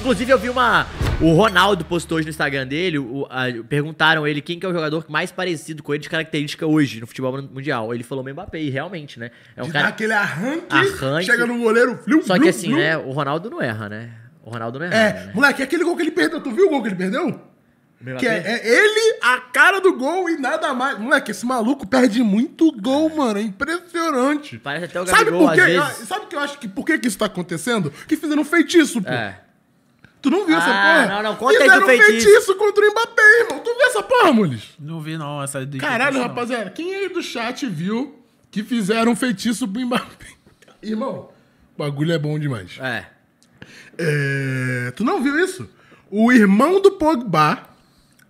Inclusive, eu vi uma. O Ronaldo postou hoje no Instagram dele, o, a, perguntaram ele quem que é o jogador mais parecido com ele de característica hoje no futebol mundial. Ele falou meio Mbappé, e realmente, né? É um de cara. Aquele arranque, arranque, chega no goleiro, fliu, Só que assim, né? O Ronaldo não erra, né? O Ronaldo não erra. É, né? moleque, é aquele gol que ele perdeu, tu viu o gol que ele perdeu? Que é, é, ele, a cara do gol e nada mais. Moleque, esse maluco perde muito gol, é. mano. É impressionante. Parece até o Gabigol, sabe por quê? Sabe que eu acho que por que, que isso tá acontecendo? Que fizeram um feitiço, pô. É. Tu não viu ah, essa porra? Não, não, conta Fizeram aí do feitiço. feitiço contra o Mbappé, irmão. Tu viu essa porra, Mules? Não vi, não. Essa do. Caralho, não. rapaziada. Quem aí do chat viu que fizeram feitiço pro Mbappé? Irmão, o bagulho é bom demais. É. é. Tu não viu isso? O irmão do Pogba.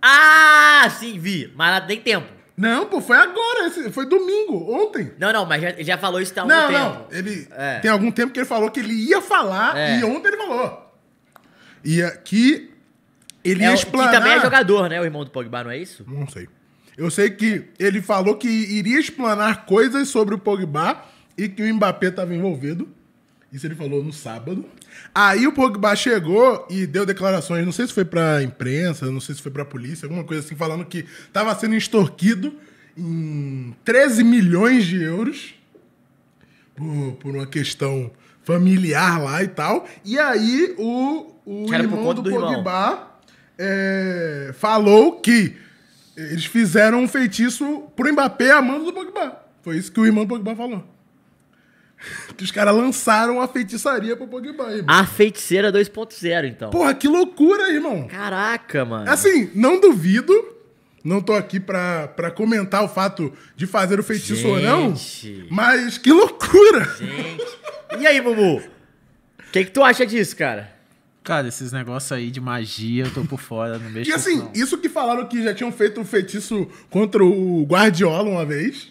Ah, sim, vi. Mas tem tempo. Não, pô, foi agora, foi domingo, ontem. Não, não, mas já, já falou isso há algum não, tempo. Não, não, ele é. tem algum tempo que ele falou que ele ia falar é. e ontem ele falou. E aqui ele é, ia explanar. Que também é jogador, né? O irmão do Pogba, não é isso? Não sei. Eu sei que ele falou que iria explanar coisas sobre o Pogba e que o Mbappé estava envolvido. Isso ele falou no sábado. Aí o Pogba chegou e deu declarações, não sei se foi pra imprensa, não sei se foi pra polícia, alguma coisa assim, falando que estava sendo extorquido em 13 milhões de euros por, por uma questão familiar lá e tal. E aí o, o irmão do, do Pogba é, falou que eles fizeram um feitiço pro Mbappé a mão do Pogba. Foi isso que o irmão do Pogba falou. Que os caras lançaram a feitiçaria pro Pogba. Irmão. A feiticeira 2.0, então. Porra, que loucura, irmão. Caraca, mano. Assim, não duvido. Não tô aqui pra, pra comentar o fato de fazer o feitiço Gente. ou não. Mas que loucura. Gente. E aí, Bubu? O que, que tu acha disso, cara? Cara, esses negócios aí de magia, eu tô por fora, não mexo E assim, não. isso que falaram que já tinham feito um feitiço contra o Guardiola uma vez.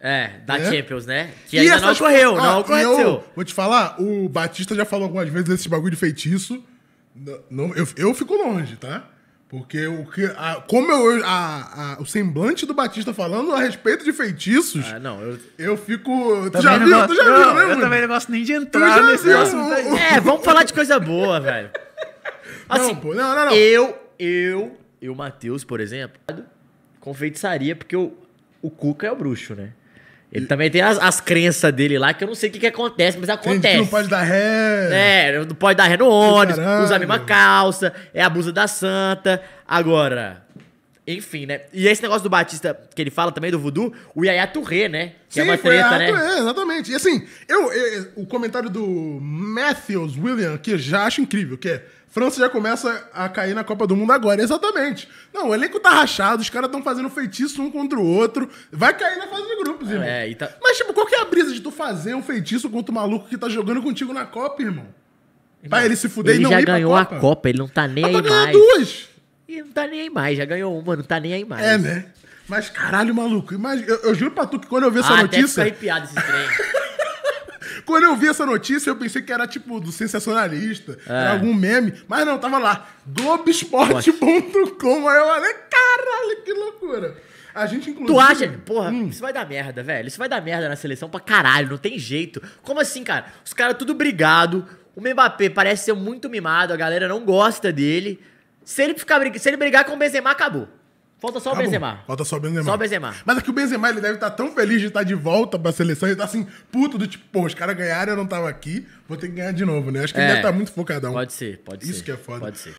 É, da é. Champions, né? Que e ainda essas... não ocorreu, ah, não ocorreu. vou te falar, o Batista já falou algumas vezes desse bagulho de feitiço. Não, não eu, eu fico longe, tá? Porque o que. A, como eu. A, a, o semblante do Batista falando a respeito de feitiços. Ah, não. Eu, eu fico. Tu já viu? Gosto, tu já viu, né, Eu mano? também não gosto nem de entrar nesse assunto. O... É, vamos falar de coisa boa, velho. Assim, não, pô, não, não, não. Eu, eu, eu, Matheus, por exemplo, com feitiçaria, porque o o Cuca é o bruxo, né? Ele também tem as, as crenças dele lá, que eu não sei o que, que acontece, mas acontece. Tem que não pode dar ré. É, não pode dar ré no ônibus, usar usa a mesma calça, é a blusa da santa. Agora, enfim, né? E esse negócio do Batista que ele fala também, do voodoo, o Yaya Touré, né? Que é Sim, é uma treta, né? Touré, exatamente. E assim, eu, eu, o comentário do Matthews William, que eu já acho incrível, que é França já começa a cair na Copa do Mundo agora, exatamente. Não, o elenco tá rachado, os caras estão fazendo feitiço um contra o outro. Vai cair na fase de grupos, irmão. É, tá... Mas, tipo, qual que é a brisa de tu fazer um feitiço contra o maluco que tá jogando contigo na Copa, irmão? Pra ele se fuder ele e não já ganhou Copa. a Copa, ele não tá nem ah, tá aí mais. duas. Ele não tá nem aí mais, já ganhou uma, não tá nem aí mais. É, né? Mas caralho, maluco, imagina, eu, eu juro pra tu que quando eu ver ah, essa notícia. Até fiquei piadas, esse trem. Quando eu vi essa notícia, eu pensei que era tipo do sensacionalista, é. era algum meme, mas não, tava lá, globesport.com. Aí eu falei, caralho, que loucura. A gente, inclusive. Tu acha. Porra, hum. isso vai dar merda, velho. Isso vai dar merda na seleção pra caralho, não tem jeito. Como assim, cara? Os caras tudo brigado. O Mbappé parece ser muito mimado, a galera não gosta dele. Se ele, ficar, se ele brigar com o Benzema, acabou. Falta só o Benzema. Falta só o Benzema. Só o Benzema. Mas é que o Benzema, ele deve estar tá tão feliz de estar tá de volta pra seleção. Ele tá assim, puto, do tipo, pô, os caras ganharam, eu não tava aqui, vou ter que ganhar de novo, né? Acho que é, ele deve estar tá muito focadão. Pode ser, pode Isso ser. Isso que é foda. Pode ser.